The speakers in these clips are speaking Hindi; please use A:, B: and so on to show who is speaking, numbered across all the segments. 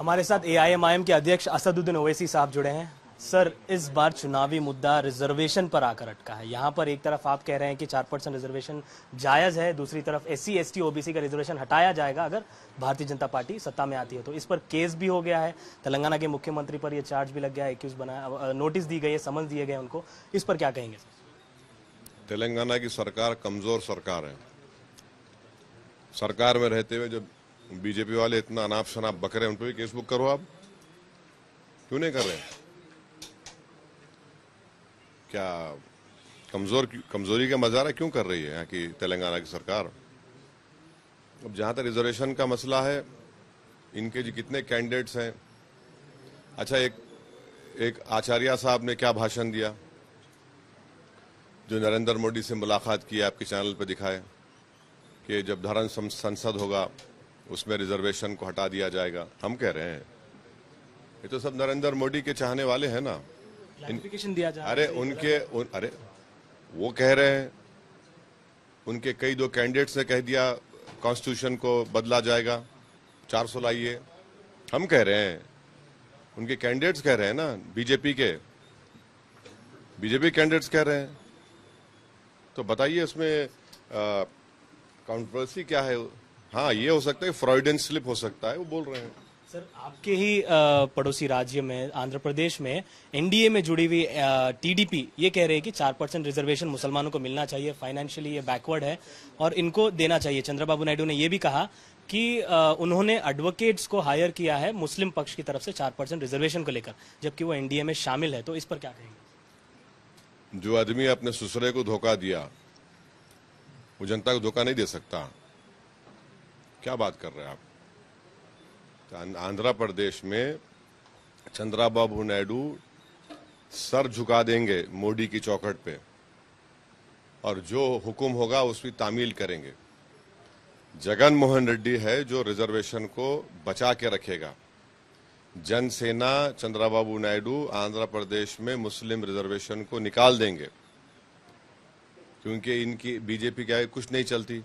A: हमारे साथ ए आई एम आई एम के अध्यक्ष असदुद्दीन ओवैसी साहब जुड़े हैं सर इस बार चुनावी मुद्दा रिजर्वेशन पर आकर अटका है यहाँ पर एक तरफ आप कह रहे हैं कि चार परसेंट रिजर्वेशन जायज है दूसरी तरफ S C S T OBC का रिजर्वेशन हटाया जाएगा अगर भारतीय जनता पार्टी सत्ता में आती है तो इस पर केस भी हो गया है तेलंगाना के मुख्यमंत्री पर यह चार्ज भी लग गया है एक्यूज बनाया नोटिस दी गई है समन्स दिए गए उनको इस पर क्या कहेंगे
B: तेलंगाना की सरकार कमजोर सरकार है सरकार में रहते हुए जब बीजेपी वाले इतना अनाप शनाप बकरे उन पर भी केस बुक करो आप क्यों नहीं कर रहे क्या कमजोर कमजोरी का मजारा क्यों कर रही है यहाँ की तेलंगाना की सरकार अब जहां तक रिजर्वेशन का मसला है इनके जी कितने कैंडिडेट्स हैं अच्छा एक एक आचार्य साहब ने क्या भाषण दिया जो नरेंद्र मोदी से मुलाकात की आपके चैनल पर दिखाए कि जब धर्म संसद होगा उसमें रिजर्वेशन को हटा दिया जाएगा हम कह रहे हैं ये तो सब नरेंद्र मोदी के चाहने वाले हैं ना
A: इन, दिया जा अरे उनके
B: उन, अरे वो कह रहे हैं उनके कई दो कैंडिडेट्स ने कह दिया कॉन्स्टिट्यूशन को बदला जाएगा चार सौ लाइए हम कह रहे हैं उनके कैंडिडेट्स कह रहे हैं ना बीजेपी के बीजेपी कैंडिडेट्स कह रहे हैं तो बताइए उसमें कॉन्ट्रोवर्सी क्या है हाँ ये हो सकता है फ्रॉइडन स्लिप हो सकता है वो बोल रहे हैं
A: सर आपके ही पड़ोसी राज्य में आंध्र प्रदेश में एनडीए में जुड़ी हुई टीडीपी ये कह रही है कि चार परसेंट रिजर्वेशन मुसलमानों को मिलना चाहिए फाइनेंशियली ये बैकवर्ड है और इनको देना चाहिए चंद्रबाबू नायडू ने ये भी कहा कि उन्होंने एडवोकेट्स को हायर किया है मुस्लिम पक्ष की तरफ से चार परसेंट रिजर्वेशन को लेकर जबकि वो एनडीए में शामिल है तो इस पर क्या कहेंगे
B: जो आदमी अपने ससुरे को धोखा दिया वो जनता को धोखा नहीं दे सकता क्या बात कर रहे हैं आप तो आंध्र प्रदेश में चंद्राबाबू नायडू सर झुका देंगे मोदी की चौखट पे और जो हुक्म होगा उसकी तामील करेंगे जगन मोहन रेड्डी है जो रिजर्वेशन को बचा के रखेगा जनसेना चंद्राबाबू नायडू आंध्र प्रदेश में मुस्लिम रिजर्वेशन को निकाल देंगे क्योंकि इनकी बीजेपी क्या है कुछ नहीं चलती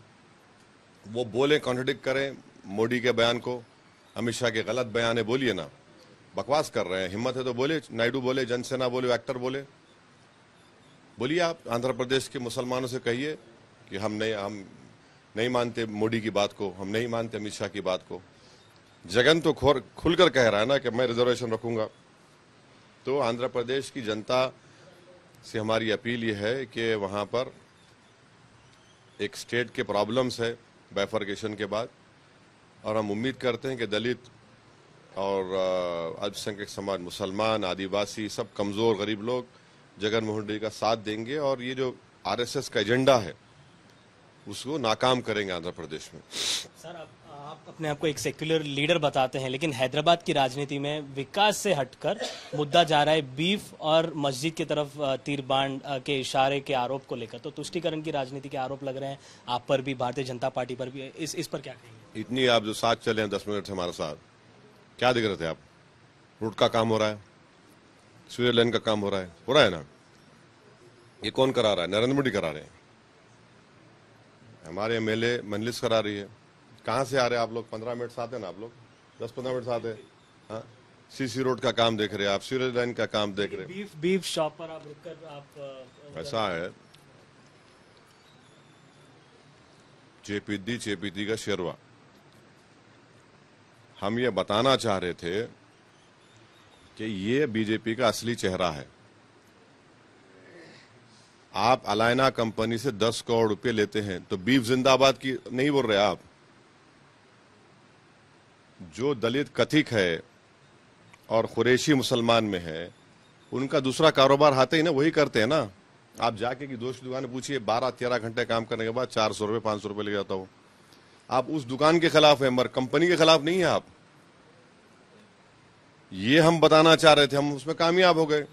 B: वो बोले कॉन्ट्रडिक्ट करें मोदी के बयान को अमित शाह के गलत बयान है बोलिए ना बकवास कर रहे हैं हिम्मत है तो बोले नायडू बोले जनसेना बोले एक्टर बोले बोलिए आप आंध्र प्रदेश के मुसलमानों से कहिए कि हम नहीं हम नहीं मानते मोदी की बात को हम नहीं मानते अमित शाह की बात को जगन तो खोर खुलकर कह रहा है ना कि मैं रिजर्वेशन रखूंगा तो आंध्र प्रदेश की जनता से हमारी अपील ये है कि वहाँ पर एक स्टेट के प्रॉब्लम्स है बैफरकेशन के बाद और हम उम्मीद करते हैं कि दलित और अल्पसंख्यक समाज मुसलमान आदिवासी सब कमज़ोर गरीब लोग जगन मोहन रेड्डी का साथ देंगे और ये जो आरएसएस का एजेंडा है उसको नाकाम करेंगे आंध्र प्रदेश में सर आप,
A: आप अपने आप को एक सेक्युलर लीडर बताते हैं लेकिन हैदराबाद की राजनीति में विकास से हटकर मुद्दा जा रहा है बीफ और मस्जिद की तरफ तीर बांड के इशारे के आरोप को लेकर तो तुष्टिकरण की राजनीति के आरोप लग रहे हैं आप पर भी भारतीय जनता पार्टी पर भी इस इस पर क्या कहेंगे
B: इतनी आप जो साथ चले हैं दस मिनट हमारे साथ क्या दिख रहे थे आप रूट का काम हो रहा है स्विटरलैंड का काम हो रहा है हो रहा है ना ये कौन करा रहा है नरेंद्र मोदी करा रहे हैं हमारे एम एल ए मनलिस करा रही है कहाँ से आ रहे हैं आप लोग पंद्रह मिनट साथ हैं ना आप लोग दस पंद्रह मिनट साथ हैं हाँ सी रोड का काम देख रहे हैं आप सीरेज लाइन का काम देख रहे हैं
A: बीफ बीफ शॉप पर आप रुककर आप ऐसा
B: है चेपीदी चेपीदी का शेरवा हम ये बताना चाह रहे थे कि ये बीजेपी का असली चेहरा है आप अलायना कंपनी से 10 करोड़ रुपए लेते हैं तो बीफ जिंदाबाद की नहीं बोल रहे आप जो दलित कथिक है और खुरेशी मुसलमान में है उनका दूसरा कारोबार हाथे ही ना वही करते हैं ना आप जाके कि दोस्त दुकान पूछिए बारह तेरह घंटे काम करने के बाद चार सौ रुपये पाँच सौ रुपये ले जाता हूँ आप उस दुकान के खिलाफ है मगर कंपनी के खिलाफ नहीं है आप ये हम बताना चाह रहे थे हम उसमें कामयाब हो गए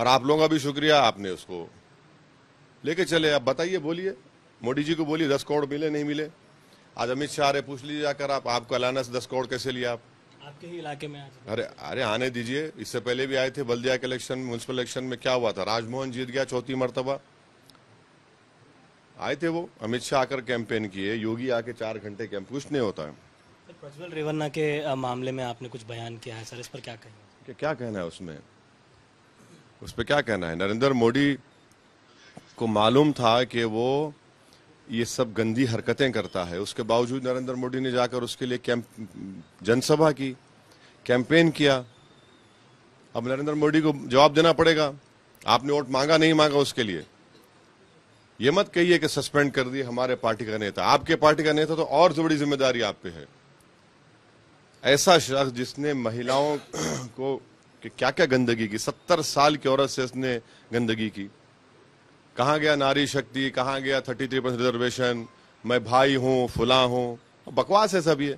B: और आप लोगों का भी शुक्रिया आपने उसको लेके चले आप बताइए बोलिए मोदी जी को बोलिए दस करोड़ मिले नहीं मिले आज अमित शाह अरे पूछ लीजिए जाकर आप आपको अलाना से दस करोड़ कैसे लिया आप
A: आपके ही इलाके में आज
B: अरे अरे आने दीजिए इससे पहले भी आए थे बल्दिया के इलेक्शन म्यूनसिपल इलेक्शन में क्या हुआ था राजमोहन जीत गया चौथी मरतबा आए थे वो अमित शाह आकर कैंपेन किए योगी आके चार घंटे कैंप कुछ नहीं होता है
A: प्रज्वल रेवन्ना के मामले में आपने कुछ बयान किया है सर इस पर क्या
B: है क्या कहना है उसमें उस पर क्या कहना है नरेंद्र मोदी को मालूम था कि वो ये सब गंदी हरकतें करता है उसके बावजूद नरेंद्र मोदी ने जाकर उसके लिए कैंप जनसभा की कैंपेन किया अब नरेंद्र मोदी को जवाब देना पड़ेगा आपने वोट मांगा नहीं मांगा उसके लिए ये मत कहिए कि सस्पेंड कर दिए हमारे पार्टी का नेता आपके पार्टी का नेता तो और बड़ी जिम्मेदारी आप पे है ऐसा शख्स जिसने महिलाओं को कि क्या क्या गंदगी की सत्तर साल की औरत से इसने गंदगी की कहा गया नारी शक्ति कहा गया थर्टी थ्री परसेंट रिजर्वेशन मैं भाई हूं फुला हूं बकवास है सब ये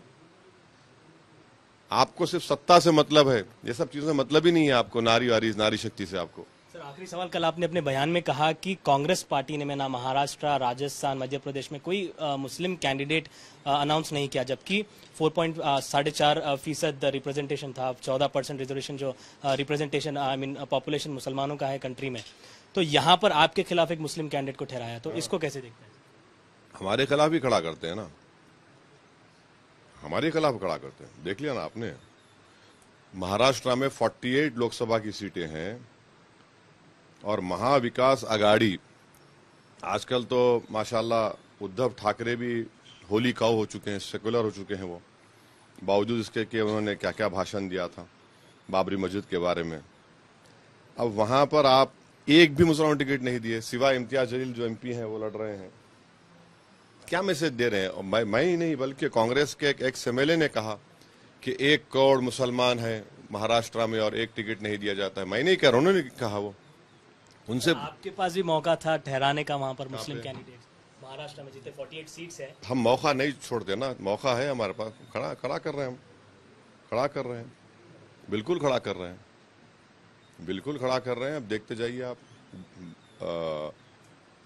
B: आपको सिर्फ सत्ता से मतलब है ये सब चीजों से मतलब ही नहीं है आपको नारी वारी नारी शक्ति से आपको
A: आखिरी सवाल कल आपने अपने बयान में कहा कि कांग्रेस पार्टी ने मैं महाराष्ट्र राजस्थान मध्य प्रदेश में कोई आ, मुस्लिम कैंडिडेट अनाउंस नहीं किया जबकि फोर पॉइंट साढ़े चार फीसद रिप्रेजेंटेशन था चौदह परसेंट रिजर्वेशन जो रिप्रेजेंटेशन आई मीन पॉपुलेशन मुसलमानों का है कंट्री में तो यहाँ पर आपके खिलाफ एक मुस्लिम कैंडिडेट को ठहराया तो इसको कैसे देखते
B: हैं हमारे खिलाफ ही खड़ा करते हैं ना हमारे खिलाफ खड़ा करते हैं देख लिया ना आपने महाराष्ट्र में 48 लोकसभा की सीटें हैं और महाविकास आघाड़ी आजकल तो माशाल्लाह उद्धव ठाकरे भी होली काउ हो चुके हैं सेकुलर हो चुके हैं वो बावजूद इसके कि उन्होंने क्या क्या भाषण दिया था बाबरी मस्जिद के बारे में अब वहाँ पर आप एक भी मुसलमान टिकट नहीं दिए सिवाय इम्तियाज जलील जो एमपी हैं वो लड़ रहे हैं क्या मैसेज दे रहे हैं और मैं मैं ही नहीं बल्कि कांग्रेस के एक एक्स एम ने कहा कि एक करोड़ मुसलमान हैं महाराष्ट्र में और एक टिकट नहीं दिया जाता है मैं नहीं कह रहा उन्होंने कहा वो उनसे तो आपके
A: पास भी मौका था ठहराने का वहाँ पर मुस्लिम कैंडिडेट महाराष्ट्र में जितने 48 सीट्स है
B: हम मौका नहीं छोड़ते ना मौका है हमारे पास खड़ा खड़ा कर रहे हैं हम खड़ा कर रहे हैं बिल्कुल खड़ा कर रहे हैं बिल्कुल खड़ा कर रहे हैं अब देखते जाइए आप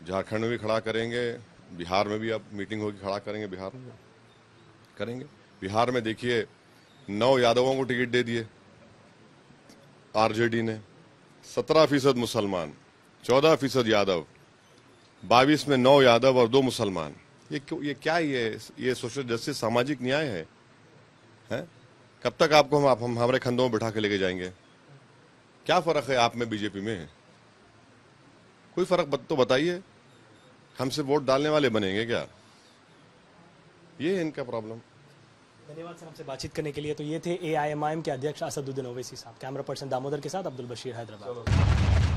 B: झारखंड में भी खड़ा करेंगे बिहार में भी अब मीटिंग होगी खड़ा करेंगे बिहार में करेंगे बिहार में देखिए नौ यादवों को टिकट दे दिए आरजेडी ने सत्रह फीसद मुसलमान चौदह फीसद यादव बाईस में नौ यादव और दो मुसलमान ये ये क्या ये ये सोशल जस्टिस सामाजिक न्याय है हैं कब तक आपको हम आप हम हमारे खंदों में बैठा के लेके जाएंगे क्या फर्क है आप में बीजेपी में कोई फर्क तो बताइए हमसे वोट डालने वाले बनेंगे क्या ये है इनका प्रॉब्लम
A: धन्यवाद सर हमसे बातचीत करने के लिए तो ये थे एआईएमआईएम के अध्यक्ष असदुद्दीन ओवैसी साहब कैमरा पर्सन दामोदर के साथ अब्दुल बशीर हैदराबाद